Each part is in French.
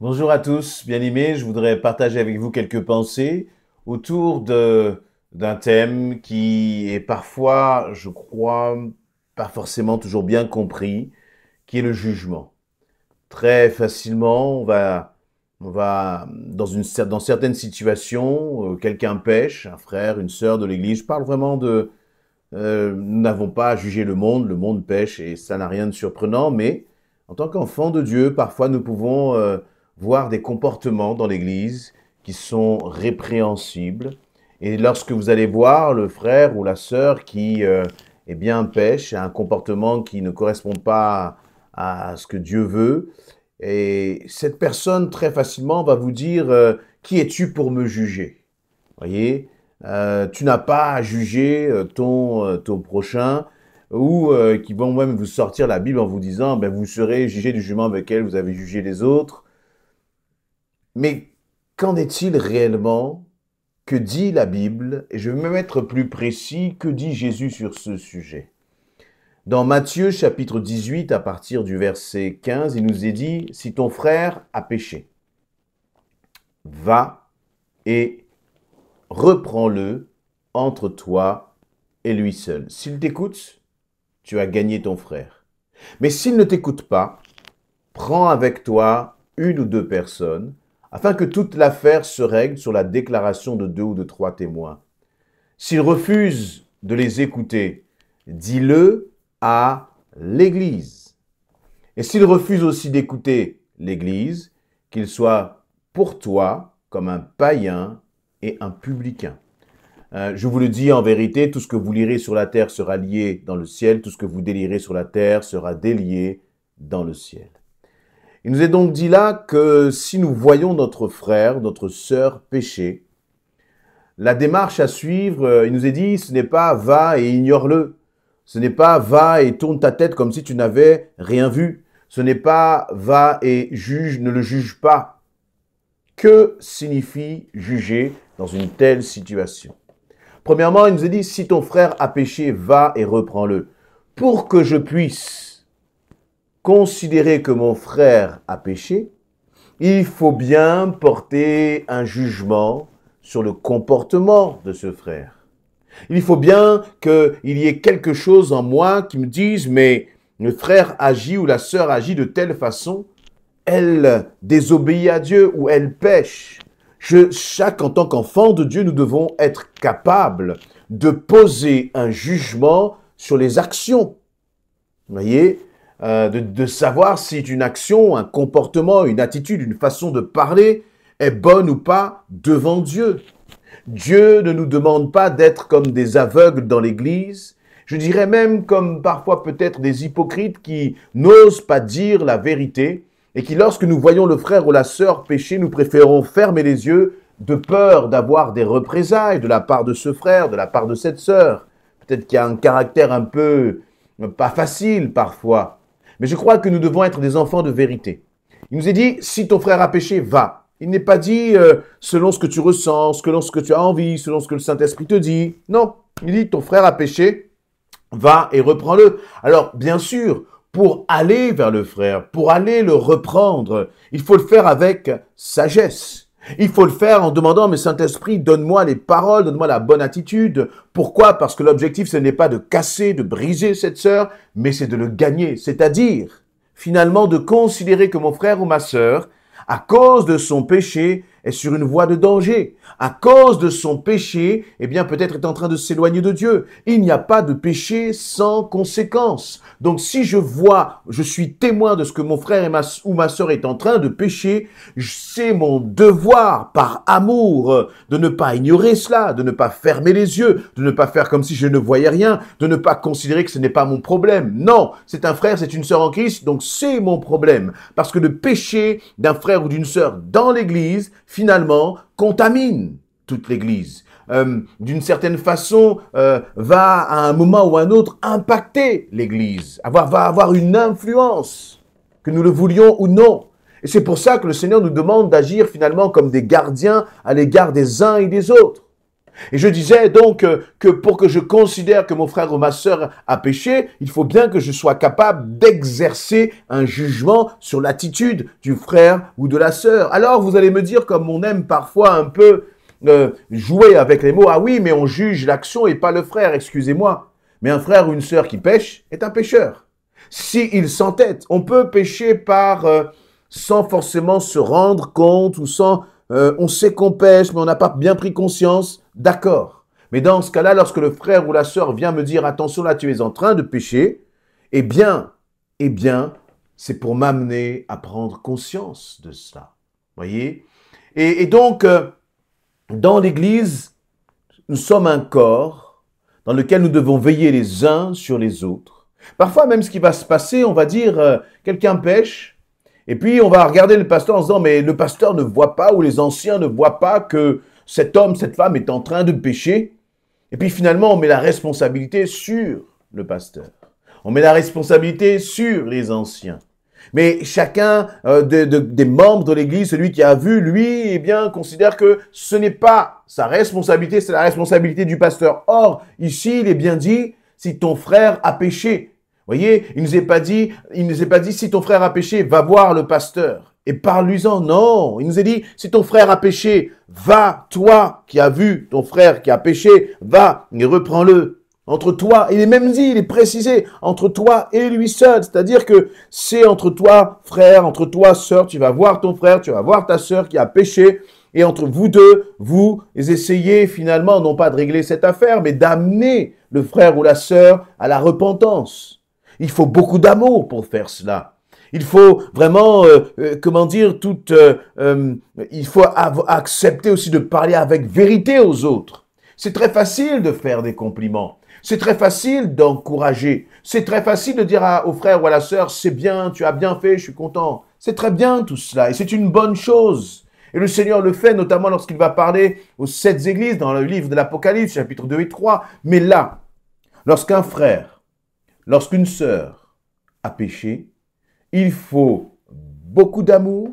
Bonjour à tous, bien-aimés, je voudrais partager avec vous quelques pensées autour d'un thème qui est parfois, je crois, pas forcément toujours bien compris, qui est le jugement. Très facilement, on va, on va dans, une, dans certaines situations, euh, quelqu'un pêche, un frère, une sœur de l'Église, je parle vraiment de... Euh, nous n'avons pas à juger le monde, le monde pêche et ça n'a rien de surprenant, mais en tant qu'enfant de Dieu, parfois nous pouvons... Euh, voir des comportements dans l'Église qui sont répréhensibles. Et lorsque vous allez voir le frère ou la sœur qui euh, eh bien, pêche, un comportement qui ne correspond pas à ce que Dieu veut, et cette personne très facilement va vous dire euh, Qui es-tu pour me juger Voyez euh, Tu n'as pas à juger ton, ton prochain, ou qui vont même vous sortir la Bible en vous disant ben, Vous serez jugé du jugement avec lequel vous avez jugé les autres. Mais qu'en est-il réellement Que dit la Bible Et je vais me mettre plus précis, que dit Jésus sur ce sujet Dans Matthieu chapitre 18, à partir du verset 15, il nous est dit, si ton frère a péché, va et reprends-le entre toi et lui seul. S'il t'écoute, tu as gagné ton frère. Mais s'il ne t'écoute pas, prends avec toi une ou deux personnes, afin que toute l'affaire se règle sur la déclaration de deux ou de trois témoins. S'il refuse de les écouter, dis-le à l'Église. Et s'il refuse aussi d'écouter l'Église, qu'il soit pour toi comme un païen et un publicain. Euh, je vous le dis en vérité, tout ce que vous lirez sur la terre sera lié dans le ciel, tout ce que vous délirez sur la terre sera délié dans le ciel. Il nous est donc dit là que si nous voyons notre frère, notre sœur pécher, la démarche à suivre, euh, il nous est dit, ce n'est pas va et ignore-le. Ce n'est pas va et tourne ta tête comme si tu n'avais rien vu. Ce n'est pas va et juge, ne le juge pas. Que signifie juger dans une telle situation Premièrement, il nous est dit, si ton frère a péché, va et reprends-le. Pour que je puisse considérer que mon frère a péché, il faut bien porter un jugement sur le comportement de ce frère. Il faut bien qu'il y ait quelque chose en moi qui me dise, mais le frère agit ou la sœur agit de telle façon, elle désobéit à Dieu ou elle pêche. Je, chaque en tant qu'enfant de Dieu, nous devons être capables de poser un jugement sur les actions. Vous voyez, euh, de, de, savoir si une action, un comportement, une attitude, une façon de parler est bonne ou pas devant Dieu. Dieu ne nous demande pas d'être comme des aveugles dans l'Église, je dirais même comme parfois peut-être des hypocrites qui n'osent pas dire la vérité et qui lorsque nous voyons le frère ou la sœur pécher, nous préférons fermer les yeux de peur d'avoir des représailles de la part de ce frère, de la part de cette sœur. Peut-être qu'il y a un caractère un peu pas facile parfois. Mais je crois que nous devons être des enfants de vérité. Il nous est dit, si ton frère a péché, va. Il n'est pas dit euh, selon ce que tu ressens, selon ce que tu as envie, selon ce que le Saint-Esprit te dit. Non, il dit, ton frère a péché, va et reprends-le. Alors, bien sûr, pour aller vers le frère, pour aller le reprendre, il faut le faire avec sagesse. Il faut le faire en demandant, mais Saint-Esprit, donne-moi les paroles, donne-moi la bonne attitude. Pourquoi Parce que l'objectif, ce n'est pas de casser, de briser cette sœur, mais c'est de le gagner. C'est-à-dire, finalement, de considérer que mon frère ou ma sœur, à cause de son péché, est sur une voie de danger. À cause de son péché, eh bien, peut-être est en train de s'éloigner de Dieu. Il n'y a pas de péché sans conséquence. Donc, si je vois, je suis témoin de ce que mon frère et ma, ou ma sœur est en train de pécher, c'est mon devoir, par amour, euh, de ne pas ignorer cela, de ne pas fermer les yeux, de ne pas faire comme si je ne voyais rien, de ne pas considérer que ce n'est pas mon problème. Non, c'est un frère, c'est une sœur en Christ, donc c'est mon problème. Parce que le péché d'un frère ou d'une sœur dans l'église, finalement, contamine toute l'Église. Euh, d'une certaine façon, euh, va à un moment ou un autre impacter l'Église, avoir, va avoir une influence, que nous le voulions ou non. Et c'est pour ça que le Seigneur nous demande d'agir finalement comme des gardiens à l'égard des uns et des autres. Et je disais donc euh, que pour que je considère que mon frère ou ma sœur a péché, il faut bien que je sois capable d'exercer un jugement sur l'attitude du frère ou de la sœur. Alors vous allez me dire, comme on aime parfois un peu euh, jouer avec les mots, ah oui, mais on juge l'action et pas le frère, excusez-moi. Mais un frère ou une sœur qui pêche est un pécheur. S'il s'entête, on peut pécher par euh, sans forcément se rendre compte ou sans... on sait qu'on pêche, mais on n'a pas bien pris conscience. D'accord. Mais dans ce cas-là, lorsque le frère ou la sœur vient me dire attention là, tu es en train de pécher, eh bien, eh bien, c'est pour m'amener à prendre conscience de cela. Voyez et, donc, euh, dans l'Église, nous sommes un corps dans lequel nous devons veiller les uns sur les autres. Parfois, même ce qui va se passer, on va dire euh, quelqu'un pêche, et puis on va regarder le pasteur en disant mais le pasteur ne voit pas ou les anciens ne voient pas que cet homme, cette femme est en train de pécher. Et puis finalement, on met la responsabilité sur le pasteur. On met la responsabilité sur les anciens. Mais chacun euh, des membres de l'Église, celui qui a vu, lui, eh bien, considère que ce n'est pas sa responsabilité, c'est la responsabilité du pasteur. Or, ici, il est bien dit, si ton frère a péché, voyez, il ne nous est pas dit, il nous est pas dit, si ton frère a péché, va voir le pasteur et parle-lui-en. Non, il nous a dit, si ton frère a péché, va, toi qui as vu ton frère qui a péché, va et reprends-le. Entre toi, il est même dit, il est précisé, entre toi et lui seul. C'est-à-dire que c'est entre toi, frère, entre toi, sœur, tu vas voir ton frère, tu vas voir ta sœur qui a péché, et entre vous deux, vous essayez finalement non pas de régler cette affaire, mais d'amener le frère ou la sœur à la repentance. Il faut beaucoup d'amour pour faire cela. Il faut vraiment, euh, euh, comment dire, toute, euh, il faut accepter aussi de parler avec vérité aux autres. C'est très facile de faire des compliments. C'est très facile d'encourager. C'est très facile de dire au frère ou à la sœur, c'est bien, tu as bien fait, je suis content. C'est très bien tout cela et c'est une bonne chose. Et le Seigneur le fait notamment lorsqu'il va parler aux sept églises dans le livre de l'Apocalypse, chapitre 2 et 3. Mais là, lorsqu'un frère, lorsqu'une sœur a péché, il faut beaucoup d'amour,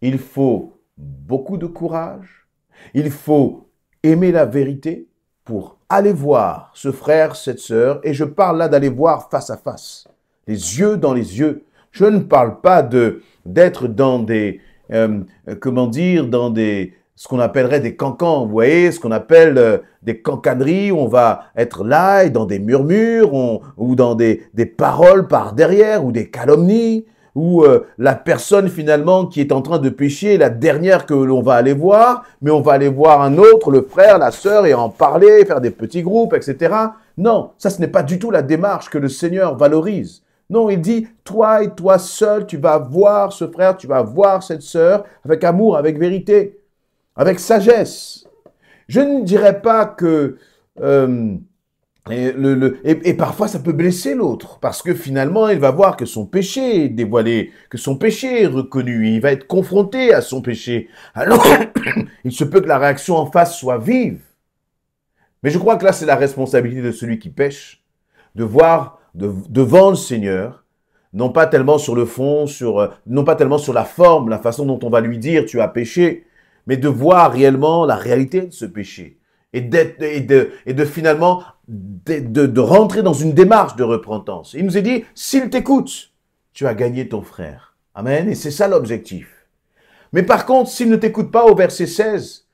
il faut beaucoup de courage, il faut aimer la vérité pour aller voir ce frère, cette sœur, et je parle là d'aller voir face à face, les yeux dans les yeux. Je ne parle pas de d'être dans des, euh, comment dire, dans des, ce qu'on appellerait des cancans, vous voyez, ce qu'on appelle euh, des cancaneries, où on va être là et dans des murmures, ou dans des, paroles par derrière, ou des calomnies, où euh, la personne finalement qui est en train de pécher, la dernière que l'on va aller voir, mais on va aller voir un autre, le frère, la sœur, et en parler, faire des petits groupes, etc. Non, ça ce n'est pas du tout la démarche que le Seigneur valorise. Non, il dit, toi et toi seul, tu vas voir ce frère, tu vas voir cette sœur, avec amour, avec vérité avec sagesse. Je ne dirais pas que... Euh, et, le, et, parfois, ça peut blesser l'autre, parce que finalement, il va voir que son péché est dévoilé, que son péché est reconnu, il va être confronté à son péché. Alors, il se peut que la réaction en face soit vive. Mais je crois que là, c'est la responsabilité de celui qui pêche, de voir devant le Seigneur, non pas tellement sur le fond, sur, euh, non pas tellement sur la forme, la façon dont on va lui dire tu as péché, mais de voir réellement la réalité de ce péché et, de, finalement de, rentrer dans une démarche de repentance. Il nous est dit, s'il t'écoute, tu as gagné ton frère. Amen. Et c'est ça l'objectif. Mais par contre, s'il ne t'écoute pas au verset 16,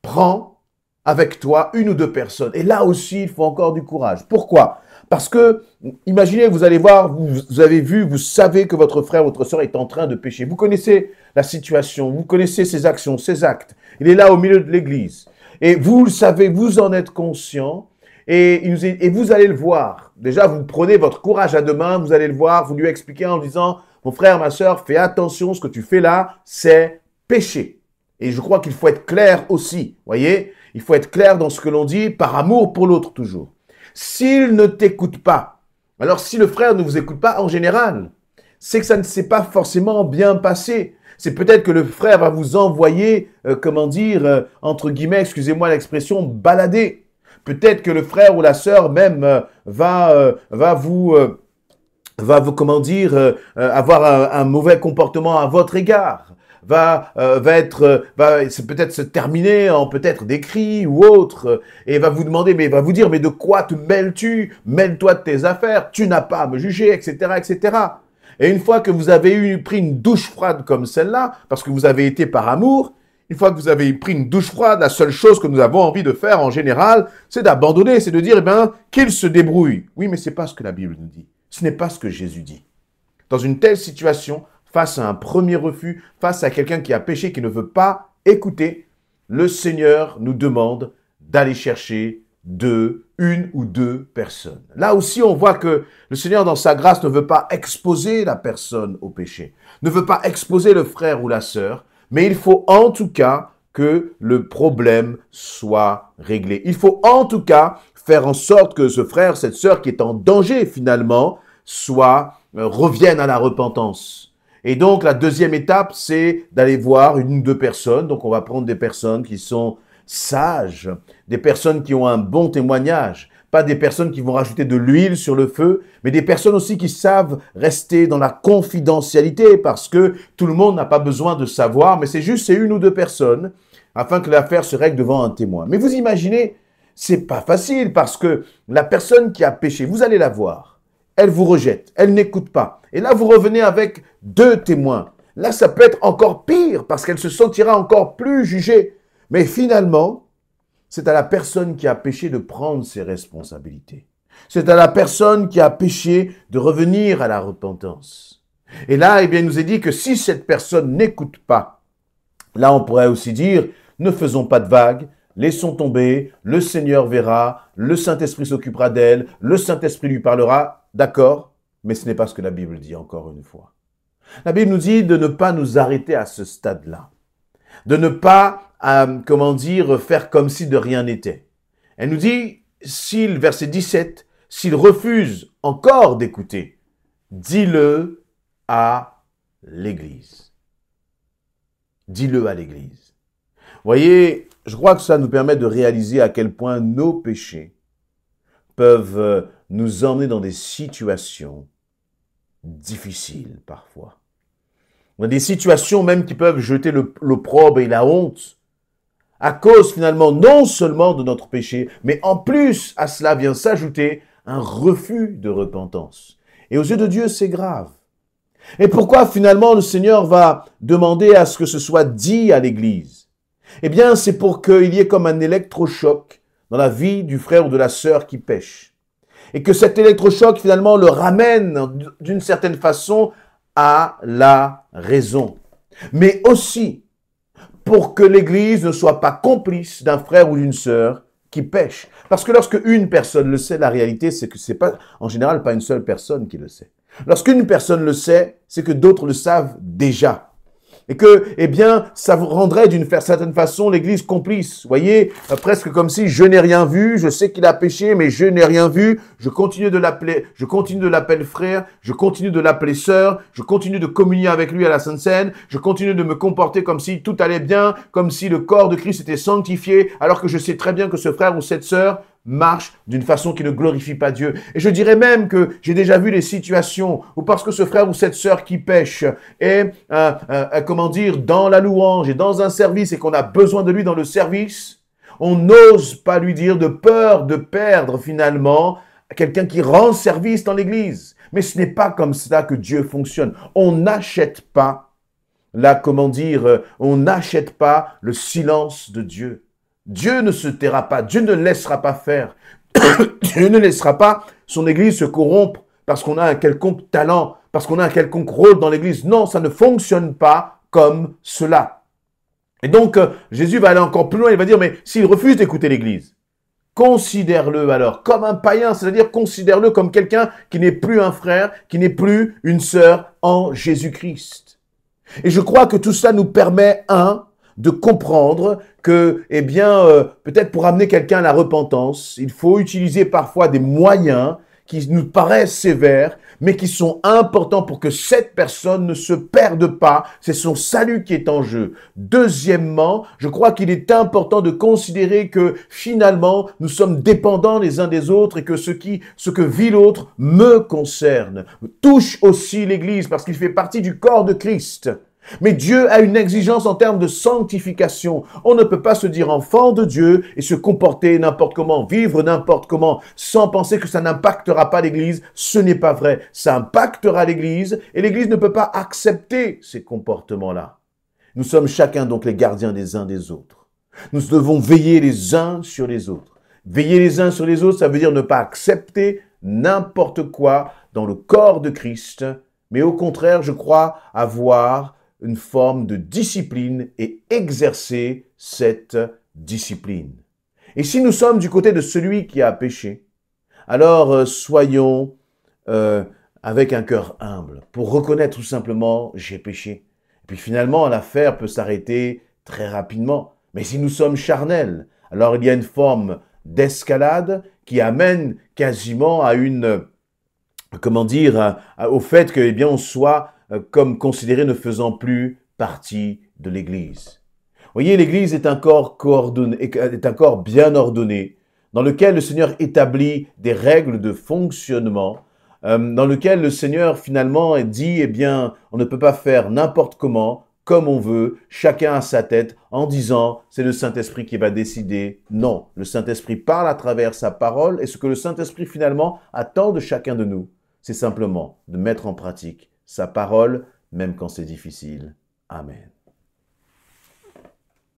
prends avec toi une ou deux personnes. Et là aussi, il faut encore du courage. Pourquoi parce que, imaginez, vous allez voir, vous, avez vu, vous savez que votre frère, votre soeur est en train de pécher. Vous connaissez la situation, vous connaissez ses actions, ses actes. Il est là au milieu de l'église. Et vous le savez, vous en êtes conscient. Et, et vous allez le voir. Déjà, vous prenez votre courage à deux mains, vous allez le voir, vous lui expliquez en disant, mon frère, ma soeur, fais attention, ce que tu fais là, c'est péché. Et je crois qu'il faut être clair aussi, voyez Il faut être clair dans ce que l'on dit, par amour pour l'autre toujours. S'il ne t'écoute pas, alors si le frère ne vous écoute pas, en général, c'est que ça ne s'est pas forcément bien passé. C'est peut-être que le frère va vous envoyer, euh, comment dire, euh, entre guillemets, excusez-moi l'expression, balader. Peut-être que le frère ou la sœur même euh, va, va vous va vous, comment dire, avoir un, mauvais comportement à votre égard va, euh, va être, euh, va peut-être se terminer en peut-être des cris ou autre, euh, et va vous demander, mais va vous dire, mais de quoi te mêles-tu Mêle-toi de tes affaires, tu n'as pas à me juger, etc., etc. Et une fois que vous avez eu, pris une douche froide comme celle-là, parce que vous avez été par amour, une fois que vous avez pris une douche froide, la seule chose que nous avons envie de faire en général, c'est d'abandonner, c'est de dire, eh ben, qu'il se débrouille. Oui, mais c'est pas ce que la Bible nous dit. Ce n'est pas ce que Jésus dit. Dans une telle situation, face à un premier refus, face à quelqu'un qui a péché, qui ne veut pas écouter, le Seigneur nous demande d'aller chercher deux, une ou deux personnes. Là aussi, on voit que le Seigneur, dans sa grâce, ne veut pas exposer la personne au péché, ne veut pas exposer le frère ou la sœur, mais il faut en tout cas que le problème soit réglé. Il faut en tout cas faire en sorte que ce frère, cette sœur qui est en danger finalement, soit euh, revienne à la repentance. Et donc, la deuxième étape, c'est d'aller voir une ou deux personnes. Donc, on va prendre des personnes qui sont sages, des personnes qui ont un bon témoignage, pas des personnes qui vont rajouter de l'huile sur le feu, mais des personnes aussi qui savent rester dans la confidentialité parce que tout le monde n'a pas besoin de savoir, mais c'est juste c'est une ou deux personnes afin que l'affaire se règle devant un témoin. Mais vous imaginez, c'est pas facile parce que la personne qui a péché, vous allez la voir elle vous rejette, elle n'écoute pas. Et là, vous revenez avec deux témoins. Là, ça peut être encore pire parce qu'elle se sentira encore plus jugée. Mais finalement, c'est à la personne qui a péché de prendre ses responsabilités. C'est à la personne qui a péché de revenir à la repentance. Et là, eh bien, il nous est dit que si cette personne n'écoute pas, là, on pourrait aussi dire, ne faisons pas de vagues, laissons tomber, le Seigneur verra, le Saint-Esprit s'occupera d'elle, le Saint-Esprit lui parlera, D'accord, mais ce n'est pas ce que la Bible dit encore une fois. La Bible nous dit de ne pas nous arrêter à ce stade-là, de ne pas, euh, comment dire, faire comme si de rien n'était. Elle nous dit, s'il, verset 17, s'il refuse encore d'écouter, dis-le à l'Église. Dis-le à l'Église. Voyez, je crois que ça nous permet de réaliser à quel point nos péchés peuvent euh, nous emmener dans des situations difficiles parfois. Dans des situations même qui peuvent jeter l'opprobre et la honte à cause finalement non seulement de notre péché, mais en plus à cela vient s'ajouter un refus de repentance. Et aux yeux de Dieu, c'est grave. Et pourquoi finalement le Seigneur va demander à ce que ce soit dit à l'Église Eh bien, c'est pour qu'il y ait comme un électrochoc dans la vie du frère ou de la sœur qui pêche et que cet électrochoc finalement le ramène d'une certaine façon à la raison. Mais aussi pour que l'Église ne soit pas complice d'un frère ou d'une sœur qui pêche. Parce que lorsque une personne le sait, la réalité c'est que n'est pas en général pas une seule personne qui le sait. Lorsqu'une personne le sait, c'est que d'autres le savent déjà et que, eh bien, ça vous rendrait d'une certaine façon l'Église complice. Vous voyez, euh, presque comme si je n'ai rien vu, je sais qu'il a péché, mais je n'ai rien vu, je continue de l'appeler, je continue de l'appeler frère, je continue de l'appeler sœur, je continue de communier avec lui à la Sainte Seine, je continue de me comporter comme si tout allait bien, comme si le corps de Christ était sanctifié, alors que je sais très bien que ce frère ou cette sœur marche d'une façon qui ne glorifie pas Dieu. Et je dirais même que j'ai déjà vu des situations où parce que ce frère ou cette sœur qui pêche est, euh, euh, euh, comment dire, dans la louange et dans un service et qu'on a besoin de lui dans le service, on n'ose pas lui dire de peur de perdre finalement quelqu'un qui rend service dans l'Église. Mais ce n'est pas comme cela que Dieu fonctionne. On n'achète pas, la, comment dire, euh, on n'achète pas le silence de Dieu. Dieu ne se taira pas, Dieu ne laissera pas faire, Dieu ne laissera pas son Église se corrompre parce qu'on a un quelconque talent, parce qu'on a un quelconque rôle dans l'Église. Non, ça ne fonctionne pas comme cela. Et donc, euh, Jésus va aller encore plus loin, il va dire, mais s'il refuse d'écouter l'Église, considère-le alors comme un païen, c'est-à-dire considère-le comme quelqu'un qui n'est plus un frère, qui n'est plus une sœur en Jésus-Christ. Et je crois que tout ça nous permet, un, de comprendre que, eh bien, euh, peut-être pour amener quelqu'un à la repentance, il faut utiliser parfois des moyens qui nous paraissent sévères, mais qui sont importants pour que cette personne ne se perde pas. C'est son salut qui est en jeu. Deuxièmement, je crois qu'il est important de considérer que finalement, nous sommes dépendants les uns des autres et que ce, qui, ce que vit l'autre me concerne, touche aussi l'Église parce qu'il fait partie du corps de Christ. Mais Dieu a une exigence en termes de sanctification. On ne peut pas se dire enfant de Dieu et se comporter n'importe comment, vivre n'importe comment, sans penser que ça n'impactera pas l'Église. Ce n'est pas vrai. Ça impactera l'Église et l'Église ne peut pas accepter ces comportements-là. Nous sommes chacun donc les gardiens des uns des autres. Nous devons veiller les uns sur les autres. Veiller les uns sur les autres, ça veut dire ne pas accepter n'importe quoi dans le corps de Christ, mais au contraire, je crois avoir une forme de discipline et exercer cette discipline. Et si nous sommes du côté de celui qui a péché, alors euh, soyons euh, avec un cœur humble pour reconnaître tout simplement j'ai péché. Et puis finalement, l'affaire peut s'arrêter très rapidement. Mais si nous sommes charnels, alors il y a une forme d'escalade qui amène quasiment à une, comment dire, au fait que, eh bien, on soit euh, comme considérés ne faisant plus partie de l'Église. Voyez, l'Église est un corps bien ordonné, dans lequel le Seigneur établit des règles de fonctionnement, euh, dans lequel le Seigneur finalement dit, eh bien, on ne peut pas faire n'importe comment, comme on veut, chacun à sa tête, en disant, c'est le Saint-Esprit qui va décider. Non, le Saint-Esprit parle à travers sa parole, et ce que le Saint-Esprit finalement attend de chacun de nous, c'est simplement de mettre en pratique sa parole, même quand c'est difficile. Amen.